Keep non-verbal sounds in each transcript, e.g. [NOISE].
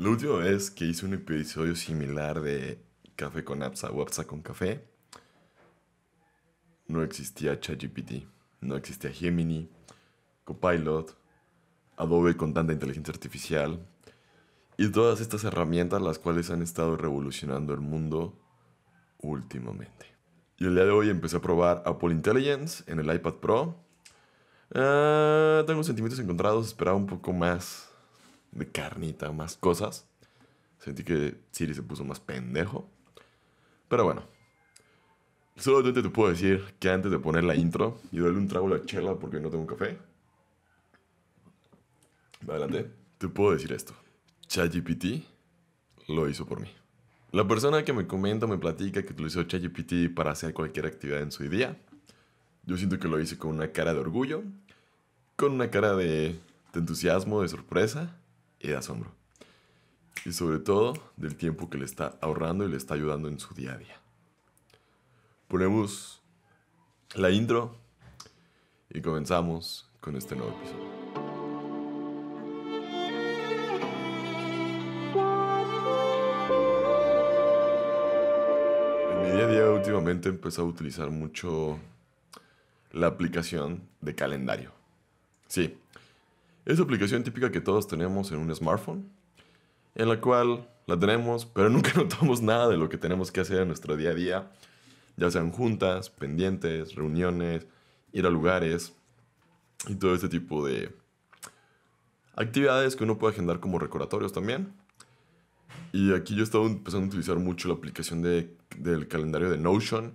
La última vez que hice un episodio similar de Café con Apsa o Apsa con Café, no existía ChatGPT, no existía Gemini, Copilot, Adobe con tanta inteligencia artificial y todas estas herramientas las cuales han estado revolucionando el mundo últimamente. Y el día de hoy empecé a probar Apple Intelligence en el iPad Pro. Ah, tengo sentimientos encontrados, esperaba un poco más de carnita, más cosas. Sentí que Siri se puso más pendejo. Pero bueno. Solamente te puedo decir que antes de poner la intro y darle un trago a la chela porque no tengo café. Adelante. Te puedo decir esto. ChatGPT lo hizo por mí. La persona que me comenta me platica que utilizó ChatGPT para hacer cualquier actividad en su día. Yo siento que lo hice con una cara de orgullo, con una cara de, de entusiasmo, de sorpresa y de asombro. Y sobre todo del tiempo que le está ahorrando y le está ayudando en su día a día. Ponemos la intro y comenzamos con este nuevo episodio. En mi día a día últimamente he empezado a utilizar mucho la aplicación de calendario. Sí, es aplicación típica que todos tenemos en un smartphone, en la cual la tenemos, pero [LAUGHS] nunca notamos nada de lo que tenemos que hacer en nuestro día a día, ya sean juntas, pendientes, reuniones, ir a lugares y todo este tipo de actividades que uno puede agendar como recordatorios también. Y aquí yo he estado empezando a utilizar mucho la aplicación del calendario de Notion,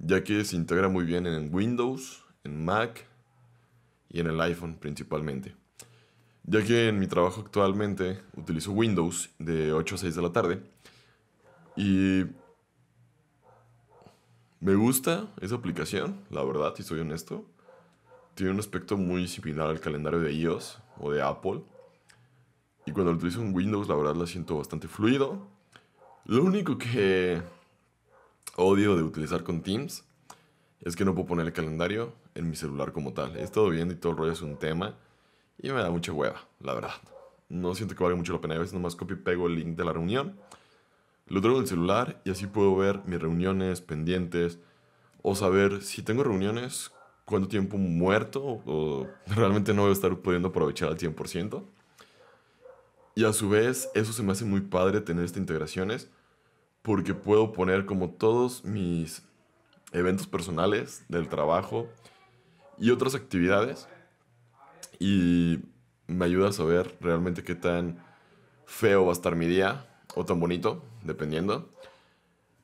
ya que se integra muy bien en Windows, en Mac y en el iPhone principalmente ya que en mi trabajo actualmente utilizo Windows de 8 a 6 de la tarde y me gusta esa aplicación, la verdad, si soy honesto. Tiene un aspecto muy similar al calendario de iOS o de Apple. Y cuando lo utilizo en Windows, la verdad la siento bastante fluido. Lo único que odio de utilizar con Teams es que no puedo poner el calendario en mi celular como tal. Es todo bien y todo el rollo es un tema. Y me da mucha hueva, la verdad. No siento que valga mucho la pena. A veces nomás copio y pego el link de la reunión. Lo traigo del celular y así puedo ver mis reuniones pendientes. O saber si tengo reuniones, cuánto tiempo muerto. O [LAUGHS] realmente no voy a estar pudiendo aprovechar al 100%. Y a su vez, eso se me hace muy padre tener estas integraciones. Porque puedo poner como todos mis eventos personales del trabajo y otras actividades y me ayuda a saber realmente qué tan feo va a estar mi día o tan bonito, dependiendo.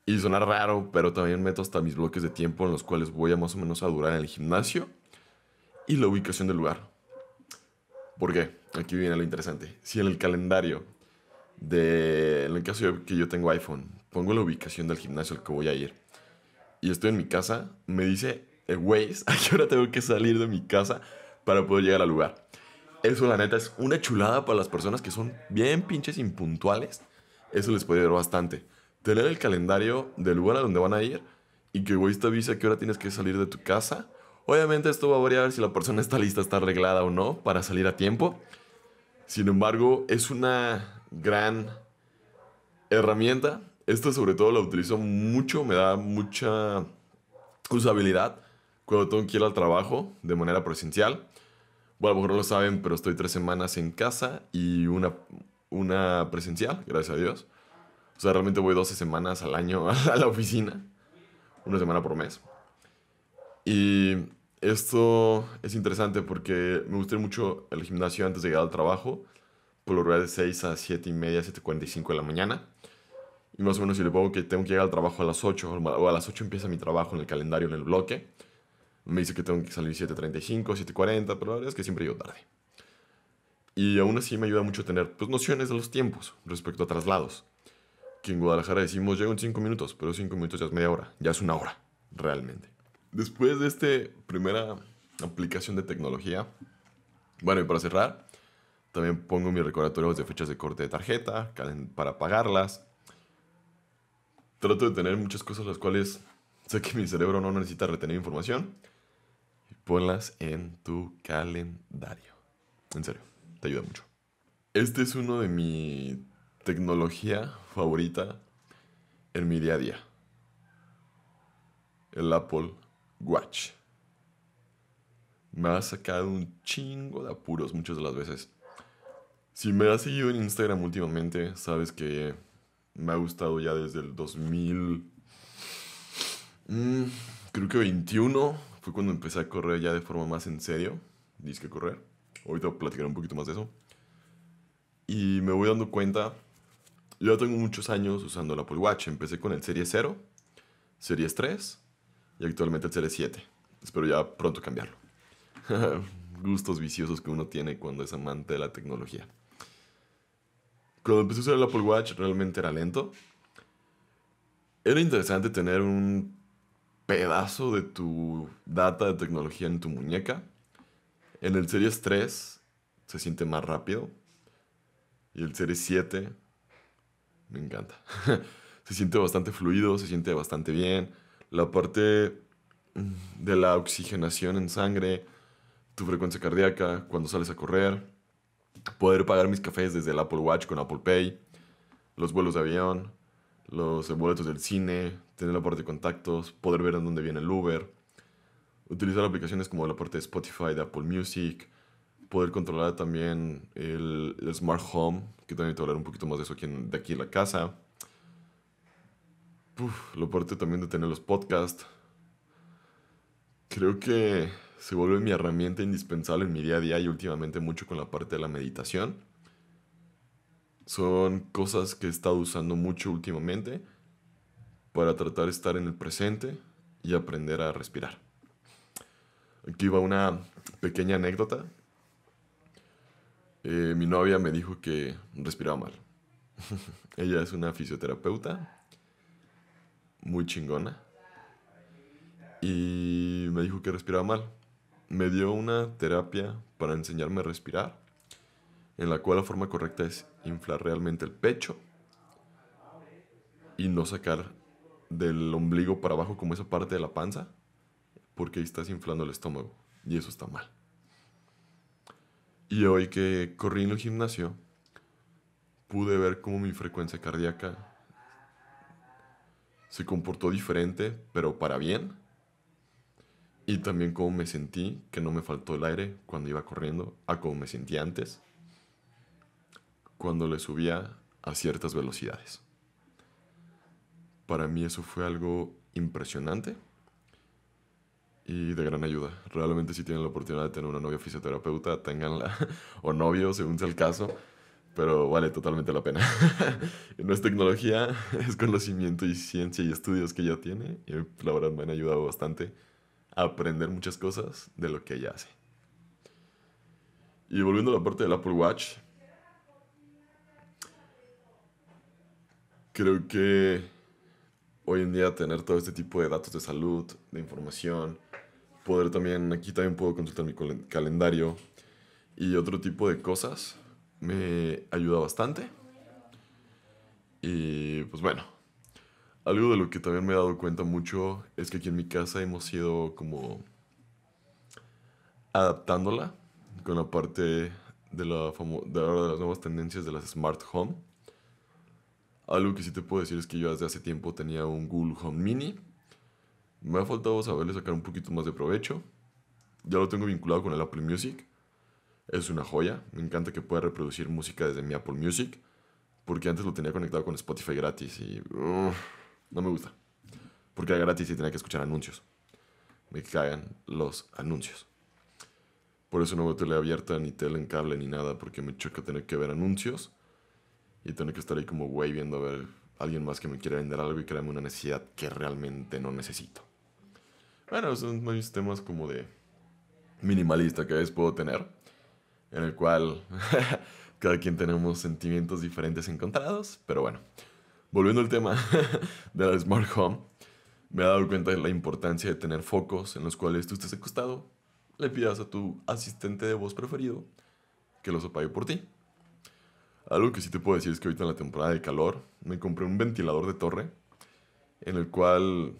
Y suena raro, pero también meto hasta mis bloques de tiempo en los cuales voy a más o menos a durar en el gimnasio y la ubicación del lugar. ¿Por qué? Aquí viene lo interesante. Si en el calendario de, en el caso que yo tengo iPhone, pongo la ubicación del gimnasio al que voy a ir y estoy en mi casa, me dice el eh, [LAUGHS] a qué hora tengo que salir de mi casa para poder llegar al lugar. Eso, la neta, es una chulada para las personas que son bien pinches impuntuales. Eso les puede ayudar bastante. Tener el calendario del lugar a donde van a ir y que güey te avise a qué hora tienes que salir de tu casa. Obviamente esto va a variar si la persona está lista, está arreglada o no para salir a tiempo. Sin embargo, es una gran herramienta. Esto sobre todo lo utilizo mucho, me da mucha usabilidad cuando tengo que ir al trabajo de manera presencial. Bueno, lo no lo saben, pero estoy tres semanas en casa y una, una presencial, gracias a Dios. O sea, realmente voy 12 semanas al año [LAUGHS] a la oficina, una semana por mes. Y esto es interesante porque me gusté mucho el gimnasio antes de llegar al trabajo, por lo general de 6 a 7 y media, 7.45 de la mañana. Y más o menos si le pongo que tengo que llegar al trabajo a las 8, o a las 8 empieza mi trabajo en el calendario, en el bloque me dice que tengo que salir 7.35, 7.40, pero la verdad es que siempre llego tarde. Y aún así me ayuda mucho tener pues, nociones de los tiempos respecto a traslados. Que en Guadalajara decimos llego en 5 minutos, pero 5 minutos ya es media hora, ya es una hora, realmente. Después de esta primera aplicación de tecnología, bueno, y para cerrar, también pongo mis recordatorios de fechas de corte de tarjeta para pagarlas. Trato de tener muchas cosas las cuales sé que mi cerebro no necesita retener información ponlas en tu calendario. En serio, te ayuda mucho. Este es uno de mi tecnología favorita en mi día a día. El Apple Watch. Me ha sacado un chingo de apuros muchas de las veces. Si me has seguido en Instagram últimamente, sabes que me ha gustado ya desde el 2000... Mm, creo que 21 fue cuando empecé a correr ya de forma más en serio. Disque correr. Ahorita platicaré un poquito más de eso. Y me voy dando cuenta. Yo ya tengo muchos años usando el Apple Watch. Empecé con el Series 0, Series 3 y actualmente el Series 7. Espero ya pronto cambiarlo. [LAUGHS] Gustos viciosos que uno tiene cuando es amante de la tecnología. Cuando empecé a usar el Apple Watch realmente era lento. Era interesante tener un pedazo de tu data de tecnología en tu muñeca. En el Series 3 se siente más rápido. Y el Series 7 me encanta. [LAUGHS] se siente bastante fluido, se siente bastante bien. La parte mm, de la oxigenación en sangre, tu frecuencia cardíaca cuando sales a correr, poder pagar mis cafés desde el Apple Watch con Apple Pay, los vuelos de avión, los boletos del cine, tener la parte de contactos, poder ver en dónde viene el Uber, utilizar aplicaciones como la parte de Spotify, de Apple Music, poder controlar también el, Smart Home, que también te voy a hablar un poquito más de eso aquí de aquí en la casa. Uf, la parte también de tener los podcasts. Creo que se vuelve mi herramienta indispensable en mi día a día y últimamente mucho con la parte de la meditación son cosas que he estado usando mucho últimamente para tratar de estar en el presente y aprender a respirar. Aquí va una pequeña anécdota. Eh, mi novia me dijo que respiraba mal. [LAUGHS] Ella es una fisioterapeuta muy chingona. Y me dijo que respiraba mal. Me dio una terapia para enseñarme a respirar, en la cual la forma correcta es inflar realmente el pecho y no sacar del ombligo para abajo como esa parte de la panza, porque ahí estás inflando el estómago y eso está mal. Y hoy que corrí en el gimnasio, pude ver cómo mi frecuencia cardíaca se comportó diferente, pero para bien. Y también cómo me sentí, que no me faltó el aire cuando iba corriendo, a cómo me sentí antes cuando le subía a ciertas velocidades. Para mí eso fue algo impresionante y de gran ayuda. Realmente si tienen la oportunidad de tener una novia fisioterapeuta, tenganla [LAUGHS] o novio, según sea el caso, pero vale totalmente la pena. [LAUGHS] no es tecnología, [LAUGHS] es conocimiento y ciencia y estudios que ella tiene y la verdad me han ayudado bastante a aprender muchas cosas de lo que ella hace. Y volviendo a la parte del Apple Watch, creo que hoy en día tener todo este tipo de datos de salud, de información, poder también, aquí también puedo consultar mi calendario y otro tipo de cosas me ayuda bastante. Y pues bueno, algo de lo que también me he dado cuenta mucho es que aquí en mi casa hemos ido como adaptándola con la parte de, la de las nuevas tendencias de las smart home algo que sí te puedo decir es que yo desde hace tiempo tenía un Google Home Mini. Me ha faltado saberle sacar un poquito más de provecho. Ya lo tengo vinculado con el Apple Music. Es una joya. Me encanta que pueda reproducir música desde mi Apple Music. Porque antes lo tenía conectado con Spotify gratis y no me gusta. Porque era gratis y tenía que escuchar anuncios. Me cagan los anuncios. Por eso no veo tele abierta, ni tele en cable, ni nada, porque me choca tener que ver anuncios y tener que estar ahí como güey viendo a ver alguien más que me quiere vender algo y crearme una necesidad que realmente no necesito. Bueno, son mis temas como de minimalista que a veces puedo tener, en el cual [LAUGHS] cada quien tenemos sentimientos diferentes encontrados, pero bueno, volviendo al tema [LAUGHS] de la Smart Home, me he dado cuenta de la importancia de tener focos en los cuales tú estés acostado, le pidas a tu asistente de voz preferido que los apague por ti. Algo que sí te puedo decir es que ahorita en la temporada de calor me compré un ventilador de torre en el cual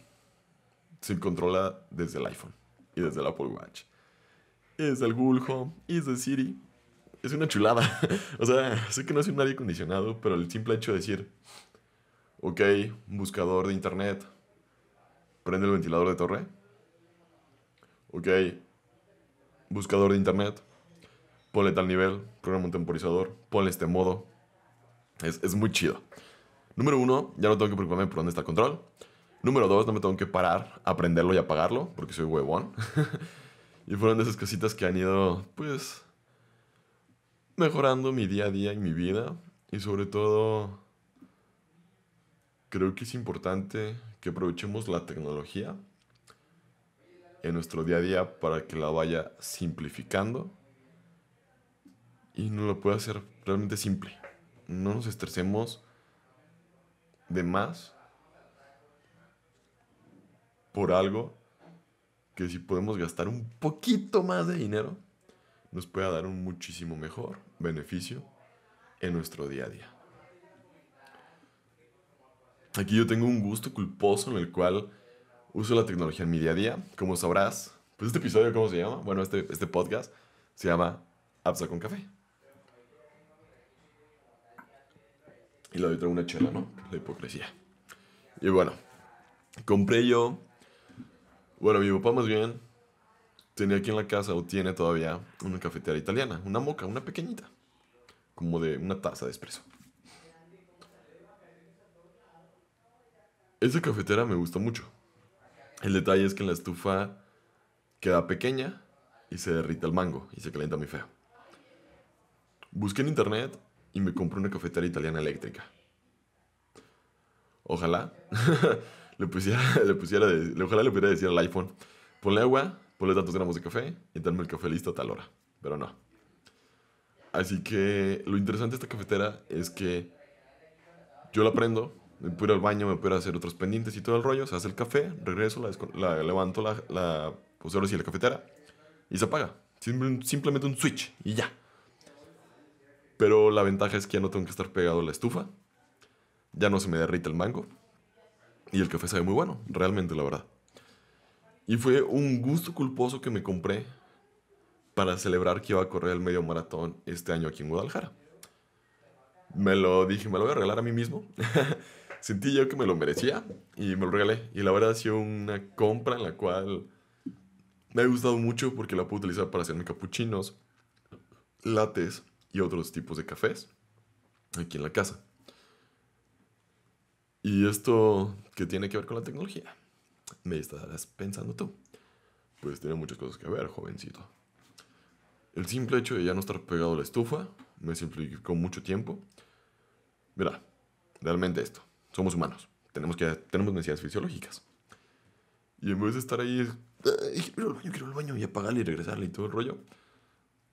se controla desde el iPhone y desde el Apple Watch. Es desde el Google Home y desde Siri. Es una chulada. [LAUGHS] o sea, sé que no es un aire acondicionado, pero el simple hecho de decir, ok, buscador de internet, prende el ventilador de torre. Ok, buscador de internet, ponle tal nivel, programa un temporizador, ponle este modo. Es, es muy chido. Número uno, ya no tengo que preocuparme por dónde está el control. Número dos, no me tengo que parar, aprenderlo y apagarlo, porque soy huevón. [LAUGHS] y fueron de esas cositas que han ido, pues, mejorando mi día a día y mi vida. Y sobre todo, creo que es importante que aprovechemos la tecnología en nuestro día a día para que la vaya simplificando y no lo puede hacer realmente simple. No nos estresemos de más por algo que si podemos gastar un poquito más de dinero, nos pueda dar un muchísimo mejor beneficio en nuestro día a día. Aquí yo tengo un gusto culposo en el cual uso la tecnología en mi día a día. Como sabrás, pues este episodio, ¿cómo se llama? Bueno, este, este podcast se llama Absa con Café. Y lo de otra una chela, ¿no? La hipocresía. Y bueno, compré yo. Bueno, mi papá más bien tenía aquí en la casa, o tiene todavía, una cafetera italiana, una moca, una pequeñita, como de una taza de espresso. Esa cafetera me gusta mucho. El detalle es que en la estufa queda pequeña y se derrita el mango y se calienta muy feo. Busqué en internet y me compré una cafetera italiana eléctrica. Ojalá [LAUGHS] le pusiera, le ojalá le pudiera decir al iPhone, ponle agua, ponle tantos gramos de café y dame el café listo a tal hora. Pero no. Así que lo interesante de esta cafetera es que yo la prendo, me puedo ir al baño, me puedo hacer otros pendientes y todo el rollo, se hace el café, regreso, la, levanto la, la, pues la cafetera y se apaga. simplemente un switch y ya. Pero la ventaja es que ya no tengo que estar pegado a la estufa. Ya no se me derrite el mango. Y el café sabe muy bueno, realmente, la verdad. Y fue un gusto culposo que me compré para celebrar que iba a correr el medio maratón este año aquí en Guadalajara. Me lo dije, me lo voy a regalar a mí mismo. [LAUGHS] Sentí yo que me lo merecía y me lo regalé. Y la verdad ha sido una compra en la cual me ha gustado mucho porque la puedo utilizar para hacerme capuchinos, lates, y otros tipos de cafés aquí en la casa. ¿Y esto qué tiene que ver con la tecnología? Me estarás pensando tú. Pues tiene muchas cosas que ver, jovencito. El simple hecho de ya no estar pegado a la estufa me simplificó mucho tiempo. Mira, realmente esto. Somos humanos. Tenemos, que, tenemos necesidades fisiológicas. Y en vez de estar ahí, quiero el baño, quiero el baño y apagarle y regresarle y todo el rollo,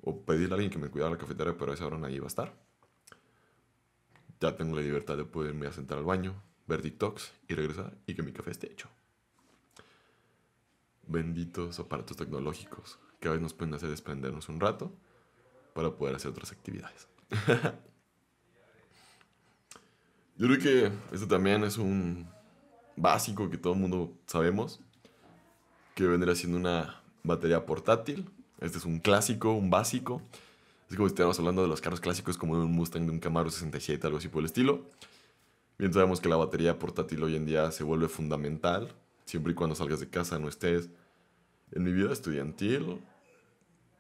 o pedirle a alguien que me cuidara la cafetera, pero a esa hora nadie va a estar. Ya tengo la libertad de poderme a sentar al baño, ver TikToks y regresar y que mi café esté hecho. Benditos aparatos tecnológicos que a veces nos pueden hacer desprendernos un rato para poder hacer otras actividades. [LAUGHS] Yo creo que esto también es un básico que todo el mundo sabemos, que vendría siendo una batería portátil este es un clásico, un básico. Es como si estuviéramos hablando de los carros clásicos como un Mustang, de un Camaro 67, algo así por el estilo. Bien sabemos que la batería portátil hoy en día se vuelve fundamental, siempre y cuando salgas de casa, no estés. En mi vida estudiantil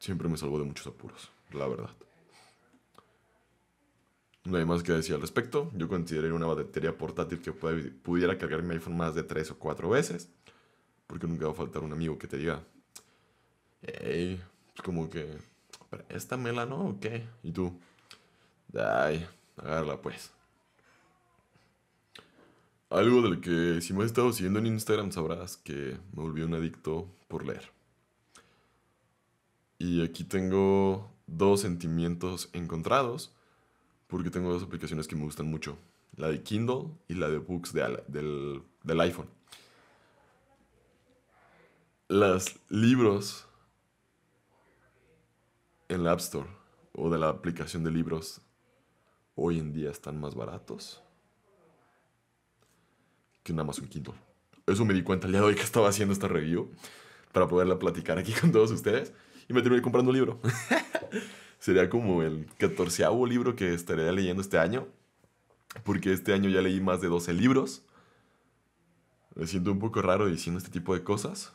siempre me salvó de muchos apuros, la verdad. No hay más que decir al respecto. Yo consideré una batería portátil que pudiera cargar mi iPhone más de 3 o 4 veces, porque nunca va a faltar un amigo que te diga, hey, pues como que, esta mela ¿no? ¿O qué? Y tú, ay, agárrala pues. Algo del que si me has estado siguiendo en Instagram sabrás que me volví un adicto por leer. Y aquí tengo dos sentimientos encontrados porque tengo dos aplicaciones que me gustan mucho. La de Kindle y la de Books del, del iPhone. Los libros en la App Store o de la aplicación de libros hoy en día están más baratos que un Amazon Kindle. Eso me di cuenta el día de hoy que estaba haciendo esta review para poderla platicar aquí con todos ustedes y me terminé comprando un libro. [LAUGHS] Sería como el catorceavo libro que estaría leyendo este año, porque este año ya leí más de 12 libros. Me siento un poco raro diciendo este tipo de cosas,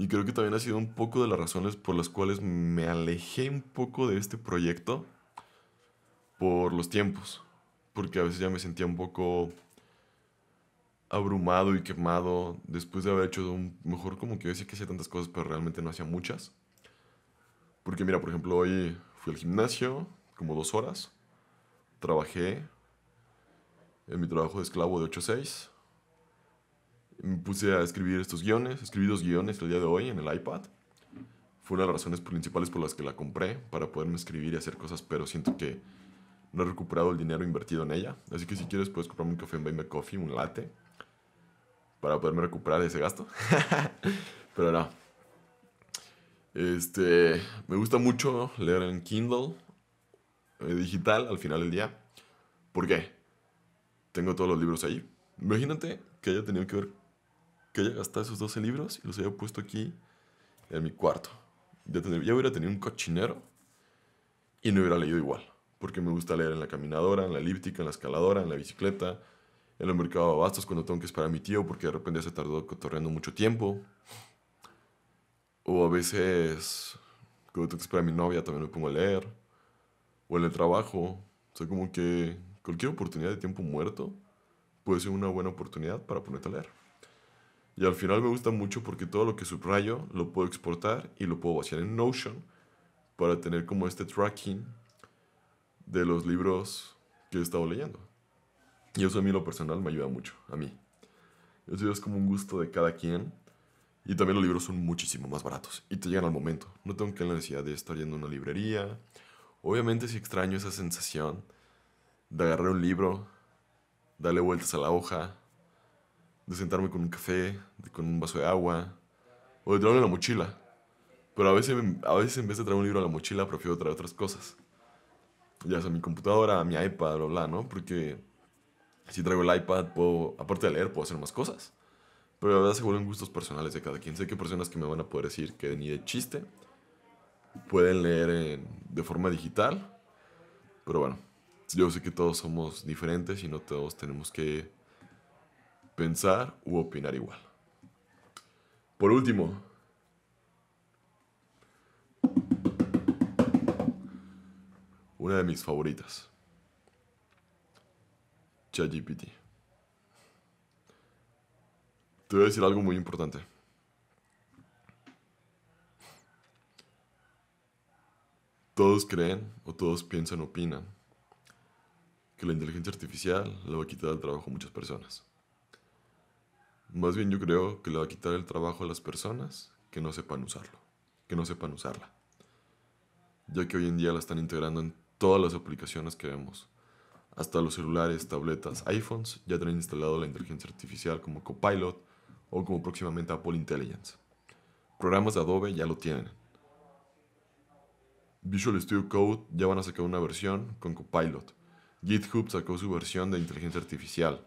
y creo que también ha sido un poco de las razones por las cuales me alejé un poco de este proyecto por los tiempos. Porque a veces ya me sentía un poco abrumado y quemado después de haber hecho un mejor como que yo decía que hacía tantas cosas pero realmente no hacía muchas porque mira por ejemplo hoy fui al gimnasio como dos horas trabajé en mi trabajo de esclavo de 8 a 6 me puse a escribir estos guiones. Escribí dos guiones el día de hoy en el iPad. Fue una de las razones principales por las que la compré, para poderme escribir y hacer cosas, pero siento que no he recuperado el dinero invertido en ella. Así que si quieres puedes comprarme un café en Buy Coffee, un latte, para poderme recuperar ese gasto. [LAUGHS] pero no. Este, me gusta mucho leer en Kindle eh, digital al final del día. ¿Por qué? Tengo todos los libros ahí. Imagínate que haya tenido que ver que haya gastado esos 12 libros y los haya puesto aquí en mi cuarto. Ya, hubiera tenido un cochinero y no hubiera leído igual. Porque me gusta leer en la caminadora, en la elíptica, en la escaladora, en la bicicleta, en el mercado de abastos cuando tengo que esperar a mi tío porque de repente se tardó cotorreando mucho tiempo. O a veces, cuando tengo que esperar a mi novia, también me pongo a leer. O en el trabajo. O sea, como que cualquier oportunidad de tiempo muerto puede ser una buena oportunidad para ponerte a leer. Y al final me gusta mucho porque todo lo que subrayo lo puedo exportar y lo puedo vaciar en Notion para tener como este tracking de los libros que he estado leyendo. Y eso a mí lo personal me ayuda mucho, a mí. Eso es como un gusto de cada quien. Y también los libros son muchísimo más baratos y te llegan al momento. No tengo que la necesidad de estar yendo a una librería. Obviamente si extraño esa sensación de agarrar un libro, darle vueltas a la hoja, de sentarme con un café, con un vaso de agua, o de en la mochila. Pero a veces, a veces en vez de traer un libro a la mochila, prefiero traer otras cosas. Ya sea mi computadora, mi iPad, bla, bla, ¿no? Porque si traigo el iPad, puedo, aparte de leer, puedo hacer más cosas. Pero la verdad se vuelven gustos personales de cada quien. Sé que personas que me van a poder decir que ni de chiste pueden leer de forma digital. Pero bueno, yo sé que todos somos diferentes y no todos tenemos que pensar u opinar igual. Por último, una de mis favoritas, ChatGPT. Te voy a decir algo muy importante. Todos creen o todos piensan, o opinan que la inteligencia artificial le va a quitar el trabajo a muchas personas. Más bien yo creo que le va a quitar el trabajo a las personas que no sepan usarlo, que no sepan usarla. Ya que hoy en día la están integrando en todas las aplicaciones que vemos. Hasta los celulares, tabletas, iPhones ya tienen instalado la inteligencia artificial como Copilot o como próximamente Apple Intelligence. Programas de Adobe ya lo tienen. Visual Studio Code ya van a sacar una versión con Copilot. GitHub sacó su versión de inteligencia artificial.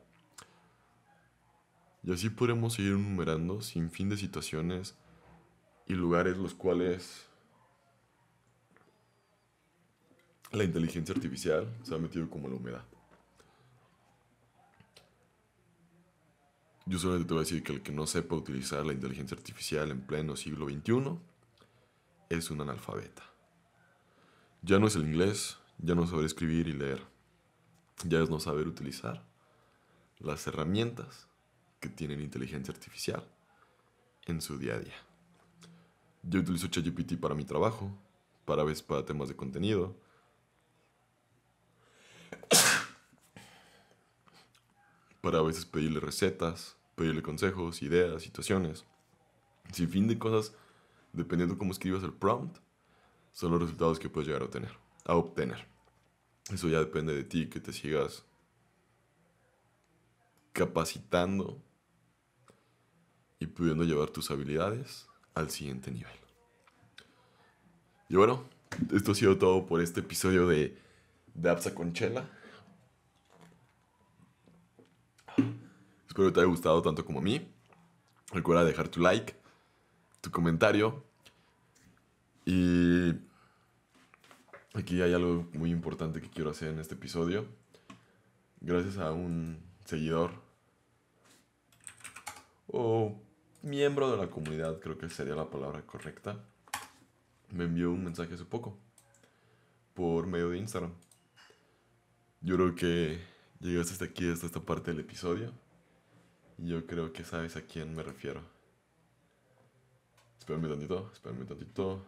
Y así podremos seguir enumerando sin fin de situaciones y lugares los cuales la inteligencia artificial se ha metido como la humedad. Yo solamente te voy a decir que el que no sepa utilizar la inteligencia artificial en pleno siglo XXI es un analfabeta. Ya no es el inglés, ya no saber escribir y leer, ya es no saber utilizar las herramientas que tienen inteligencia artificial en su día a día. Yo utilizo ChatGPT para mi trabajo, para veces para temas de contenido. Para a veces pedirle recetas, pedirle consejos, ideas, situaciones. Sin fin de cosas, dependiendo cómo escribas el prompt, son los resultados que puedes llegar a obtener. A obtener. Eso ya depende de ti, que te sigas capacitando y pudiendo llevar tus habilidades al siguiente nivel. Y bueno, esto ha sido todo por este episodio de, de Absa con Espero que te haya gustado tanto como a mí. Recuerda dejar tu like, tu comentario. Y aquí hay algo muy importante que quiero hacer en este episodio. Gracias a un seguidor o oh, miembro de la comunidad, creo que sería la palabra correcta, me envió un mensaje hace poco por medio de Instagram. Yo creo que llegaste hasta aquí, hasta esta parte del episodio. Y yo creo que sabes a quién me refiero. Espérame tantito, espérame tantito.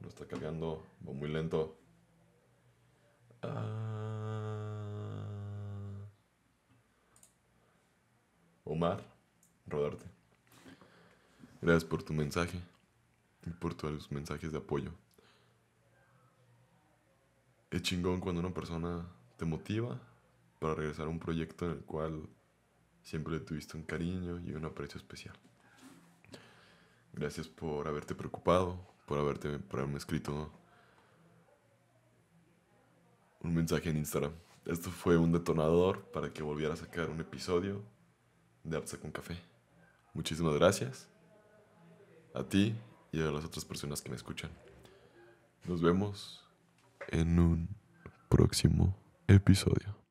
No está cargando, va muy lento. Ah. Omar, rodarte. Gracias por tu mensaje y por todos los mensajes de apoyo. Es chingón cuando una persona te motiva para regresar a un proyecto en el cual siempre le tuviste un cariño y un aprecio especial. Gracias por haberte preocupado, por, haberte, por haberme escrito un mensaje en Instagram. Esto fue un detonador para que volviera a sacar un episodio de Arte con Café. Muchísimas gracias a ti y a las otras personas que me escuchan. Nos vemos en un próximo episodio.